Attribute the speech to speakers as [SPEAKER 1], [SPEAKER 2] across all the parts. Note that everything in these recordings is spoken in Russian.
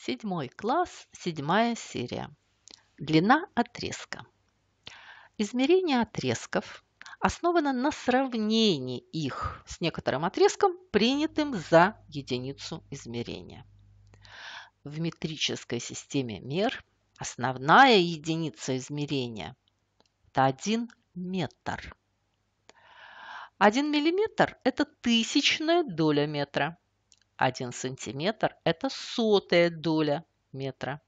[SPEAKER 1] Седьмой класс, седьмая серия. Длина отрезка. Измерение отрезков основано на сравнении их с некоторым отрезком, принятым за единицу измерения. В метрической системе мер основная единица измерения – это 1 метр. 1 миллиметр – это тысячная доля метра – 1 сантиметр – это сотая доля метра.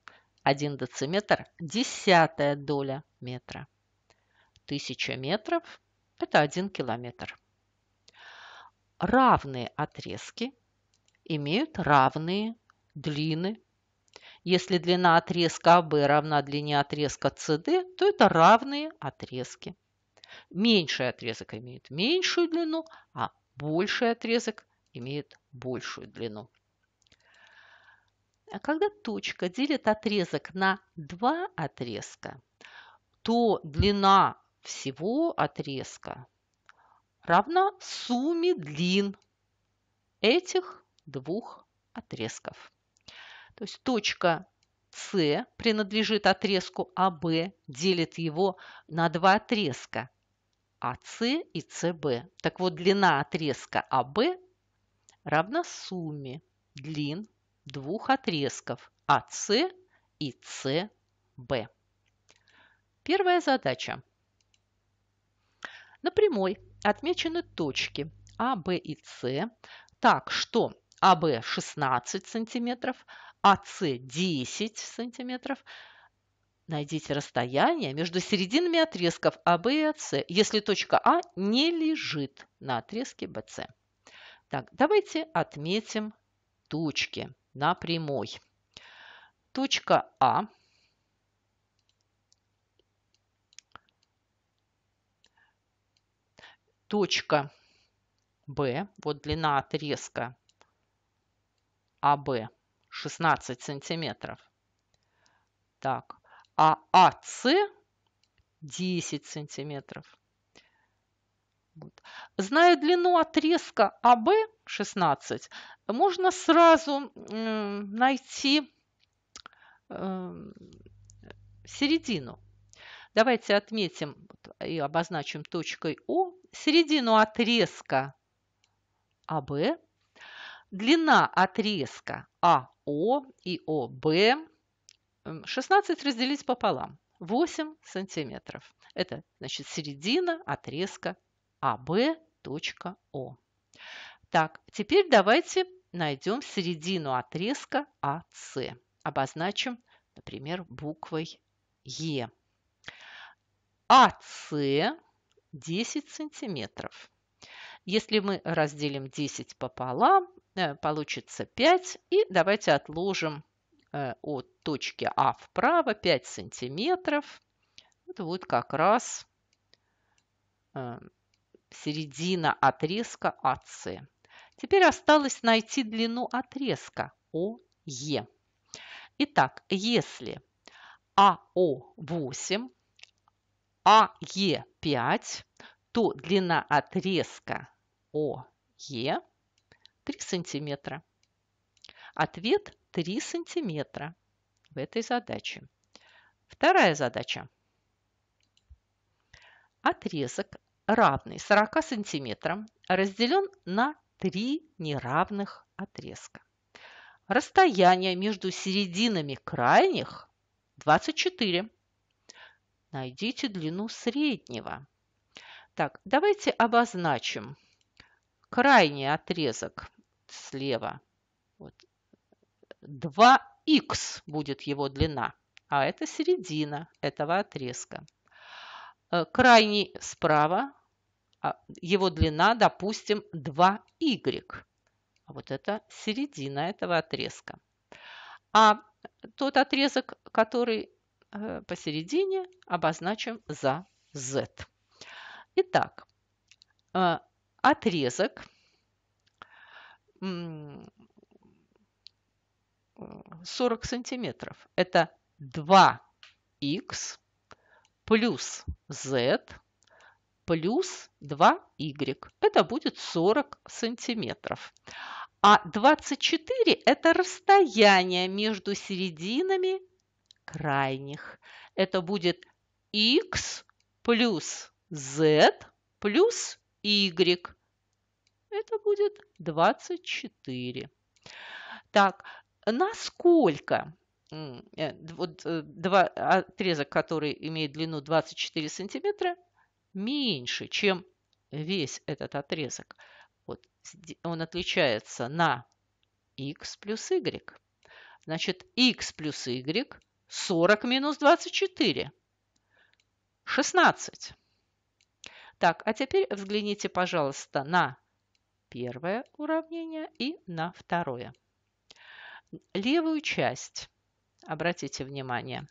[SPEAKER 1] 1 дециметр – десятая доля метра. 1000 метров – это 1 километр. Равные отрезки имеют равные длины. Если длина отрезка АБ равна длине отрезка CD, то это равные отрезки. Меньший отрезок имеет меньшую длину, а больший отрезок имеет большую длину. А когда точка делит отрезок на два отрезка, то длина всего отрезка равна сумме длин этих двух отрезков. То есть точка С принадлежит отрезку АБ, делит его на два отрезка АС и СБ. Так вот, длина отрезка АБ равна сумме длин двух отрезков АС и СБ. Первая задача. На прямой отмечены точки А, Б и С так, что АБ 16 см, АС 10 см. Найдите расстояние между серединами отрезков АБ и АС, если точка А не лежит на отрезке БС. Так, давайте отметим точки на прямой. Точка А. Точка Б, вот длина отрезка АБ 16 сантиметров. Так, а АС 10 сантиметров будет. Зная длину отрезка АБ-16, можно сразу найти эм, середину. Давайте отметим и обозначим точкой О середину отрезка АБ, длина отрезка АО и ОБ 16 эм, разделить пополам. 8 сантиметров. Это значит середина отрезка АБ.О. Так, теперь давайте найдем середину отрезка АС. Обозначим, например, буквой Е. АС 10 сантиметров. Если мы разделим 10 пополам, э, получится 5. И давайте отложим э, от точки А вправо 5 сантиметров. Это будет как раз э, середина отрезка АС. Теперь осталось найти длину отрезка ОЕ. Итак, если АО 8, АЕ 5, то длина отрезка ОЕ 3 сантиметра. Ответ 3 сантиметра в этой задаче. Вторая задача. Отрезок равный 40 сантиметрам разделен на три неравных отрезка. Расстояние между серединами крайних 24. Найдите длину среднего. Так, давайте обозначим крайний отрезок слева. Вот. 2х будет его длина, а это середина этого отрезка. Э, крайний справа а, его длина, допустим, 2y. Вот это середина этого отрезка. А тот отрезок, который э, посередине, обозначим за z. Итак, э, отрезок э, – 40 сантиметров. Это 2 x плюс z плюс 2y. Это будет 40 сантиметров. А 24 – это расстояние между серединами крайних. Это будет x плюс z плюс y. Это будет 24. Так, насколько э, вот э, два, отрезок, который имеет длину 24 сантиметра, меньше, чем весь этот отрезок. Вот он отличается на x плюс y. Значит, x плюс y 40 минус 24. 16. Так, а теперь взгляните, пожалуйста, на первое уравнение и на второе. Левую часть, обратите внимание,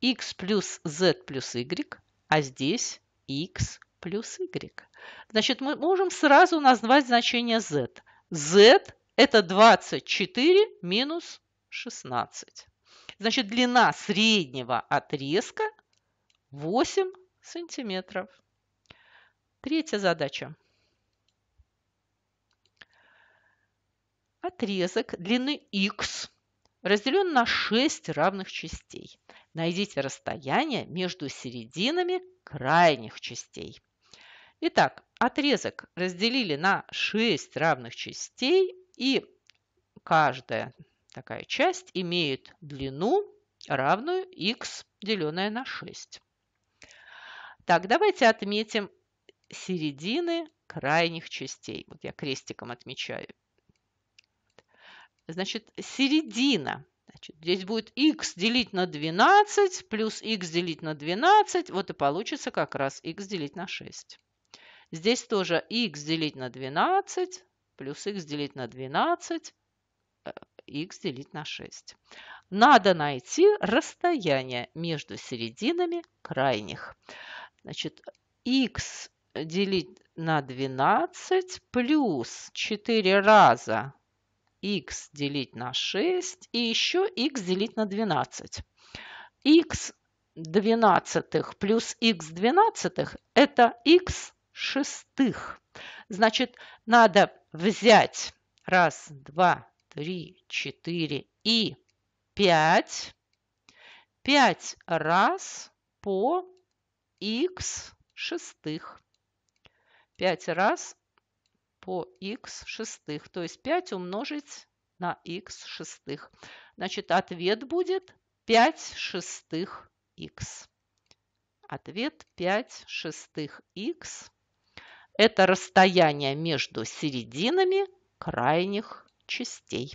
[SPEAKER 1] x плюс z плюс y, а здесь x плюс y. Значит, мы можем сразу назвать значение z. z – это 24 минус 16. Значит, длина среднего отрезка 8 сантиметров. Третья задача. Отрезок длины x разделен на 6 равных частей. Найдите расстояние между серединами крайних частей. Итак, отрезок разделили на 6 равных частей, и каждая такая часть имеет длину, равную x, деленное на 6. Так, давайте отметим середины крайних частей. Вот я крестиком отмечаю. Значит, середина значит, здесь будет x делить на 12 плюс x делить на 12. Вот и получится как раз x делить на 6. Здесь тоже x делить на 12 плюс x делить на 12 x э, делить на 6. Надо найти расстояние между серединами крайних. Значит, x делить на 12 плюс 4 раза x делить на 6 и еще x делить на 12. x двенадцатых плюс x двенадцатых – это x шестых. Значит, надо взять 1, 2, 3, 4 и 5, 5 раз по x шестых. 5 раз по x шестых, то есть 5 умножить на x шестых. Значит, ответ будет 5 шестых x. Ответ 5 шестых x. Это расстояние между серединами крайних частей.